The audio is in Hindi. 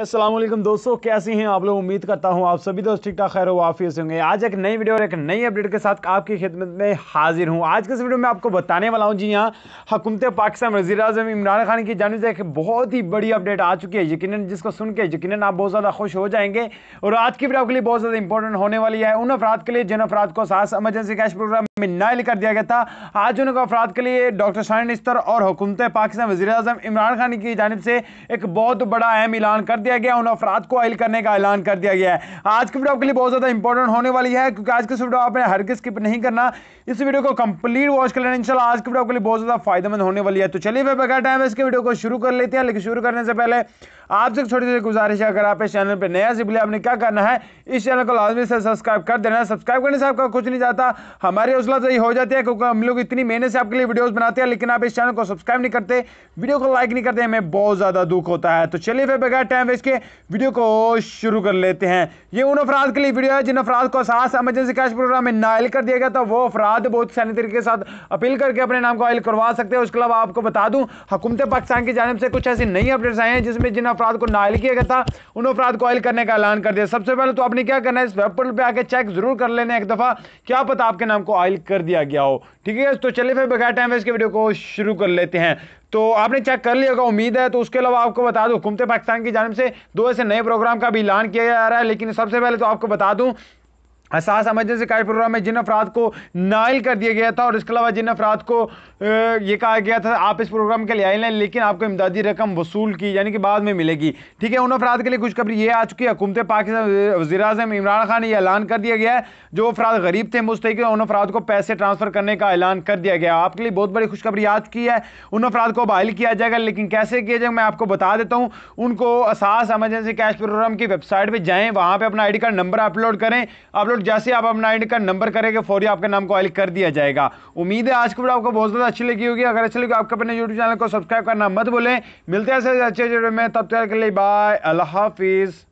असलम दोस्तों कैसे हैं आप लोग उम्मीद करता हूं आप सभी दोस्त ठीक ठाक खैर वाफिस होंगे आज एक नई वीडियो और एक नई अपडेट के साथ आपकी खिदमत में हाजिर हूं आज के इस वीडियो में आपको बताने वाला हूं जी हां हुकूमत पाकिस्तान वजी अजम इमरान खान की जानब से एक बहुत ही बड़ी अपडेट आ चुकी है यकीन जिसको सुन के यकीन आप बहुत ज़्यादा खुश हो जाएंगे और आज की वीडियो आपके लिए बहुत ज़्यादा इंपॉर्टेंट होने वाली है उन अफराद के लिए जिन अफराद को सास एमरजेंसी कैश प्रोग्राम में नायल कर दिया गया था आज उन अफराद के लिए डॉक्टर शाहिन इस्तर और हुकूमत पाकिस्तान वजी अजम इमरान खान की जानब से एक बहुत बड़ा अहम ऐलान कर दिया दिया गया उन अफराद को अहिल करने का ऐलान कर दिया गया है आज की वीडियो आपके लिए बहुत ज़्यादा इंपॉर्टेंट होने वाली है क्योंकि आज की वीडियो आपने हर किस स्किप नहीं करना इस वीडियो को कंप्लीट वॉच कर लेना इंशाल्लाह आज की वीडियो आपके लिए बहुत ज़्यादा फायदेमंद होने वाली है तो चलिए फिर बगैर टाइम इसके वीडियो को शुरू कर लेते हैं लेकिन शुरू करने से पहले आपसे छोटी सी गुजारिश है अगर आप इस चैनल पर नया से बोले आपने क्या करना है इस चैनल को लाजमी से सब्सक्राइब कर देना सब्सक्राइब करने से आपका कुछ नहीं जाता हमारी हौसला सही तो हो जाती है क्योंकि हम लोग इतनी मेहनत से आपके लिए वीडियोस बनाते हैं लेकिन आप इस चैनल को सब्सक्राइब नहीं करते वीडियो को लाइक नहीं करते हमें बहुत ज़्यादा दुख होता है तो चलिए फिर बगैर टाइम वेस्ट इसके वीडियो को शुरू कर लेते हैं ये उन अफराद के लिए वीडियो है जिन अफराद को सास एमरजेंसी कैश प्रोग्राम में नायल कर दिया गया था वो अफराद बहुत सैनी तरीके के साथ अपील करके अपने नाम को आयल करवा सकते हैं उसके अलावा आपको बता दूँ हुकूमत पाकिस्तान की जानब से कुछ ऐसी नई अपडेट्स आए हैं जिसमें जिन अफराद को नायल किया गया था उन अफराद को आयल करने का ऐलान कर दिया सबसे पहले तो आपने क्या करना है इस वेब पोर्टल पर आकर चेक जरूर कर लेना एक दफ़ा क्या पता आपके नाम को आयल कर दिया गया हो ठीक है तो चलिए फिर बगैर टाइम वेस्ट के वीडियो को शुरू कर लेते हैं तो आपने चेक कर लिया होगा उम्मीद है तो उसके अलावा आपको बता दूं हुकूमत पाकिस्तान की जानब से दो ऐसे नए प्रोग्राम का भी ऐलान किया जा रहा है लेकिन सबसे पहले तो आपको बता दूं सास एमरजेंसी कार्य प्रोग्राम में जिन अफराद को नायल कर दिया गया था और इसके अलावा जिन अफराद को ये कहा गया था आप इस प्रोग्राम के लिए आए लें लेकिन आपको इमदादी रकम वसूल की यानी कि बाद में मिलेगी ठीक है उन अफराद के लिए खुशखबरी ये आ चुकी है हुकूमत पाकिस्तान वजी अजम इमरान खान ने यह ऐलान कर दिया गया है जो अफराद गरीब थे मुस्तक उन अफराद को पैसे ट्रांसफर करने का ऐलान कर दिया गया आपके लिए बहुत बड़ी खुशखबरी आ चुकी है उन अफराद को बहाल किया जाएगा लेकिन कैसे किया जाएगा मैं आपको बता देता हूँ उनको सास एमरजेंसी कैश प्रोग्राम की वेबसाइट पर जाएँ वहाँ पर अपना आई कार्ड नंबर अपलोड करें अपलोड और जैसे आप अपना आई का नंबर करेंगे फौरी आपके नाम को कर दिया जाएगा उम्मीद है आज की वीडियो आपको बहुत ज़्यादा अच्छी लगी होगी अगर अच्छी लगी आपके अपने यूट्यूब चैनल को सब्सक्राइब करना मत भूलें मिलते हैं ऐसे अच्छे वीडियो में तब तक के लिए बाय अल्लाह हाफिज़